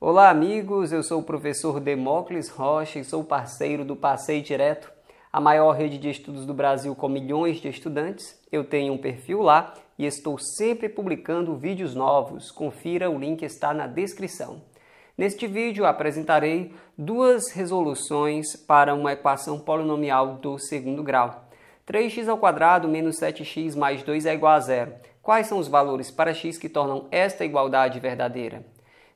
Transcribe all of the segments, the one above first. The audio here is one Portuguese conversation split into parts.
Olá, amigos. Eu sou o professor Demócles Rocha e sou parceiro do Passeio Direto, a maior rede de estudos do Brasil com milhões de estudantes. Eu tenho um perfil lá e estou sempre publicando vídeos novos. Confira, o link está na descrição. Neste vídeo apresentarei duas resoluções para uma equação polinomial do segundo grau. 3x ao quadrado menos 7x mais 2 é igual a zero. Quais são os valores para x que tornam esta igualdade verdadeira?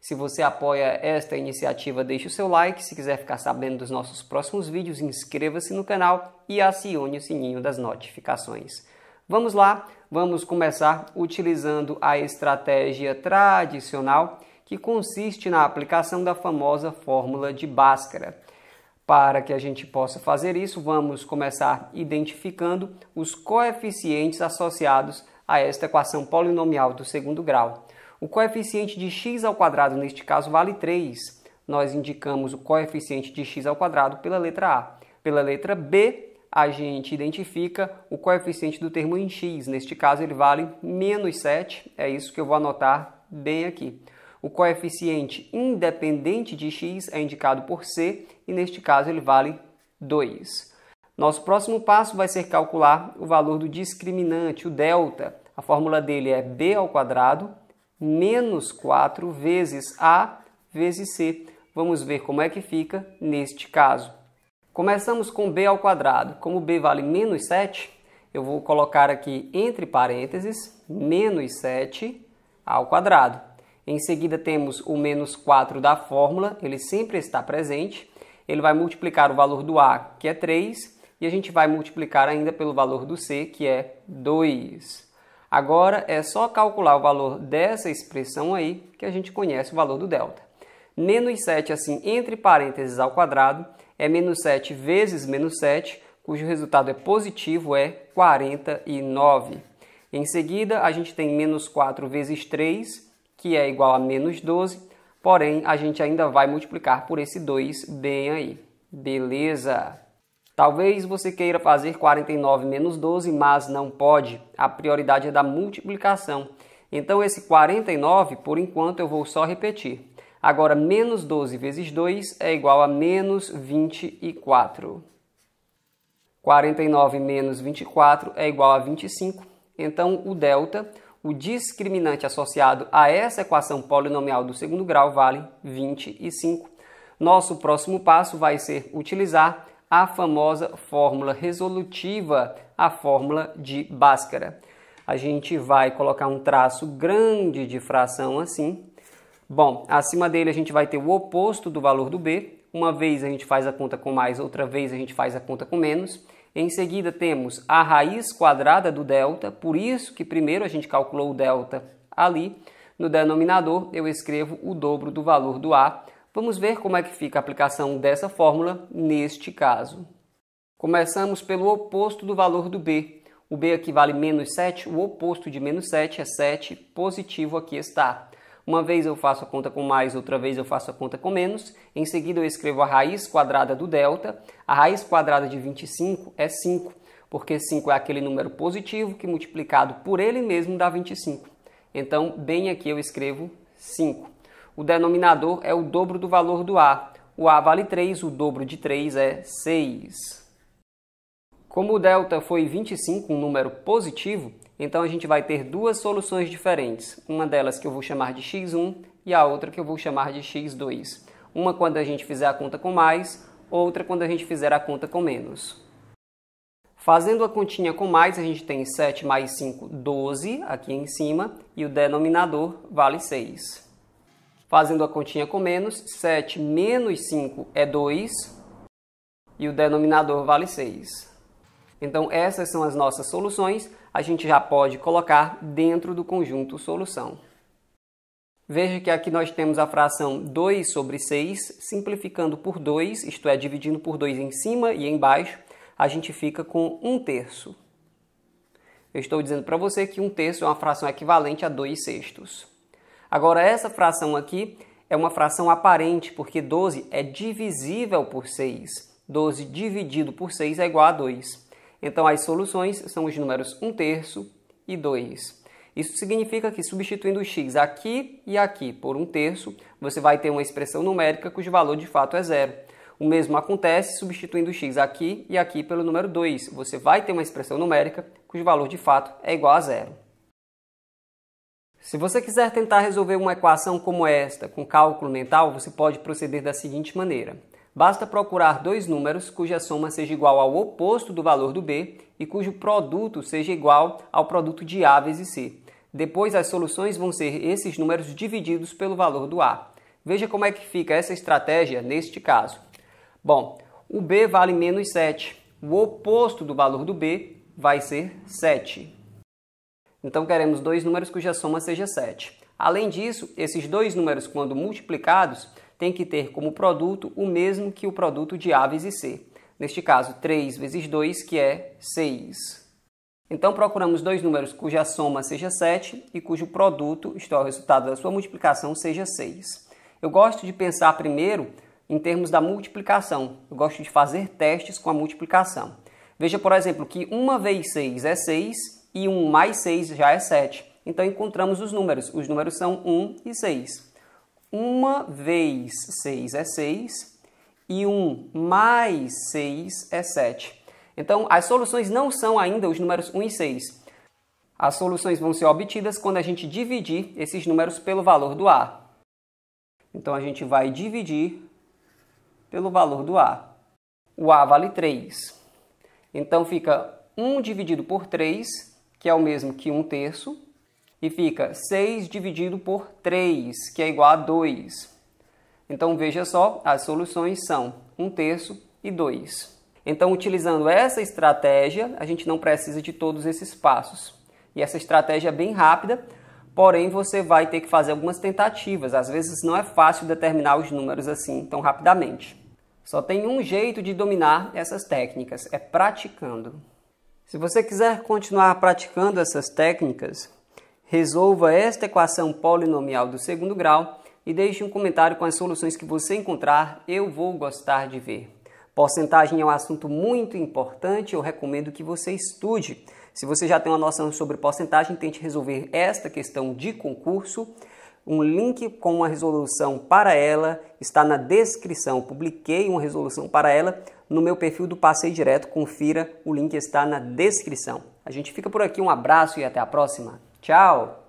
Se você apoia esta iniciativa, deixe o seu like. Se quiser ficar sabendo dos nossos próximos vídeos, inscreva-se no canal e acione o sininho das notificações. Vamos lá, vamos começar utilizando a estratégia tradicional que consiste na aplicação da famosa fórmula de Bhaskara. Para que a gente possa fazer isso, vamos começar identificando os coeficientes associados a esta equação polinomial do segundo grau. O coeficiente de x ao quadrado neste caso vale 3. Nós indicamos o coeficiente de x ao quadrado pela letra A. Pela letra B, a gente identifica o coeficiente do termo em x. Neste caso, ele vale menos 7. É isso que eu vou anotar bem aqui. O coeficiente independente de x é indicado por c e, neste caso, ele vale 2. Nosso próximo passo vai ser calcular o valor do discriminante, o delta. A fórmula dele é b ao quadrado menos 4 vezes A vezes C. Vamos ver como é que fica neste caso. Começamos com b ao quadrado. Como b vale menos 7, eu vou colocar aqui entre parênteses menos 7 ao quadrado. Em seguida temos o menos 4 da fórmula, ele sempre está presente. Ele vai multiplicar o valor do a, que é 3, e a gente vai multiplicar ainda pelo valor do c, que é 2. Agora é só calcular o valor dessa expressão aí que a gente conhece o valor do delta. Menos 7, assim, entre parênteses ao quadrado, é menos 7 vezes menos 7, cujo resultado é positivo, é 49. Em seguida, a gente tem menos 4 vezes 3, que é igual a menos 12, porém, a gente ainda vai multiplicar por esse 2 bem aí. Beleza! Talvez você queira fazer 49 menos 12, mas não pode. A prioridade é da multiplicação. Então, esse 49, por enquanto, eu vou só repetir. Agora, menos 12 vezes 2 é igual a menos 24. 49 menos 24 é igual a 25. Então, o delta, o discriminante associado a essa equação polinomial do segundo grau, vale 25. Nosso próximo passo vai ser utilizar a famosa fórmula resolutiva, a fórmula de Bhaskara. A gente vai colocar um traço grande de fração assim. Bom, acima dele a gente vai ter o oposto do valor do B. Uma vez a gente faz a conta com mais, outra vez a gente faz a conta com menos. Em seguida temos a raiz quadrada do delta, por isso que primeiro a gente calculou o delta ali. No denominador eu escrevo o dobro do valor do A. Vamos ver como é que fica a aplicação dessa fórmula neste caso. Começamos pelo oposto do valor do b. O b equivale a menos 7, o oposto de menos 7 é 7, positivo aqui está. Uma vez eu faço a conta com mais, outra vez eu faço a conta com menos. Em seguida eu escrevo a raiz quadrada do delta. A raiz quadrada de 25 é 5, porque 5 é aquele número positivo que multiplicado por ele mesmo dá 25. Então, bem aqui eu escrevo 5 o denominador é o dobro do valor do A. O A vale 3, o dobro de 3 é 6. Como o delta foi 25, um número positivo, então a gente vai ter duas soluções diferentes. Uma delas que eu vou chamar de x1 e a outra que eu vou chamar de x2. Uma quando a gente fizer a conta com mais, outra quando a gente fizer a conta com menos. Fazendo a continha com mais, a gente tem 7 mais 5, 12 aqui em cima, e o denominador vale 6. Fazendo a continha com menos, 7 menos 5 é 2 e o denominador vale 6. Então essas são as nossas soluções, a gente já pode colocar dentro do conjunto solução. Veja que aqui nós temos a fração 2 sobre 6, simplificando por 2, isto é, dividindo por 2 em cima e embaixo, a gente fica com 1 terço. Eu estou dizendo para você que 1 terço é uma fração equivalente a 2 sextos. Agora, essa fração aqui é uma fração aparente, porque 12 é divisível por 6. 12 dividido por 6 é igual a 2. Então, as soluções são os números 1 terço e 2. Isso significa que, substituindo x aqui e aqui por 1 terço, você vai ter uma expressão numérica cujo valor de fato é zero. O mesmo acontece substituindo x aqui e aqui pelo número 2. Você vai ter uma expressão numérica cujo valor de fato é igual a zero. Se você quiser tentar resolver uma equação como esta com cálculo mental, você pode proceder da seguinte maneira. Basta procurar dois números cuja soma seja igual ao oposto do valor do b e cujo produto seja igual ao produto de a vezes c. Depois, as soluções vão ser esses números divididos pelo valor do a. Veja como é que fica essa estratégia neste caso. Bom, o b vale menos 7. O oposto do valor do b vai ser 7. Então queremos dois números cuja soma seja 7. Além disso, esses dois números, quando multiplicados, têm que ter como produto o mesmo que o produto de A vezes C. Neste caso, 3 vezes 2, que é 6. Então procuramos dois números cuja soma seja 7 e cujo produto, isto é, o resultado da sua multiplicação, seja 6. Eu gosto de pensar primeiro em termos da multiplicação. Eu gosto de fazer testes com a multiplicação. Veja, por exemplo, que 1 vezes 6 é 6 e 1 mais 6 já é 7. Então encontramos os números. Os números são 1 e 6. 1 vezes 6 é 6 e 1 mais 6 é 7. Então as soluções não são ainda os números 1 e 6. As soluções vão ser obtidas quando a gente dividir esses números pelo valor do A. Então a gente vai dividir pelo valor do A. O A vale 3. Então fica 1 dividido por 3 que é o mesmo que 1 terço, e fica 6 dividido por 3, que é igual a 2. Então veja só, as soluções são 1 terço e 2. Então, utilizando essa estratégia, a gente não precisa de todos esses passos. E essa estratégia é bem rápida, porém você vai ter que fazer algumas tentativas. Às vezes não é fácil determinar os números assim tão rapidamente. Só tem um jeito de dominar essas técnicas, é praticando. Se você quiser continuar praticando essas técnicas, resolva esta equação polinomial do segundo grau e deixe um comentário com as soluções que você encontrar, eu vou gostar de ver. Porcentagem é um assunto muito importante, eu recomendo que você estude. Se você já tem uma noção sobre porcentagem, tente resolver esta questão de concurso. Um link com uma resolução para ela está na descrição. Publiquei uma resolução para ela no meu perfil do Passeio Direto. Confira, o link está na descrição. A gente fica por aqui, um abraço e até a próxima. Tchau!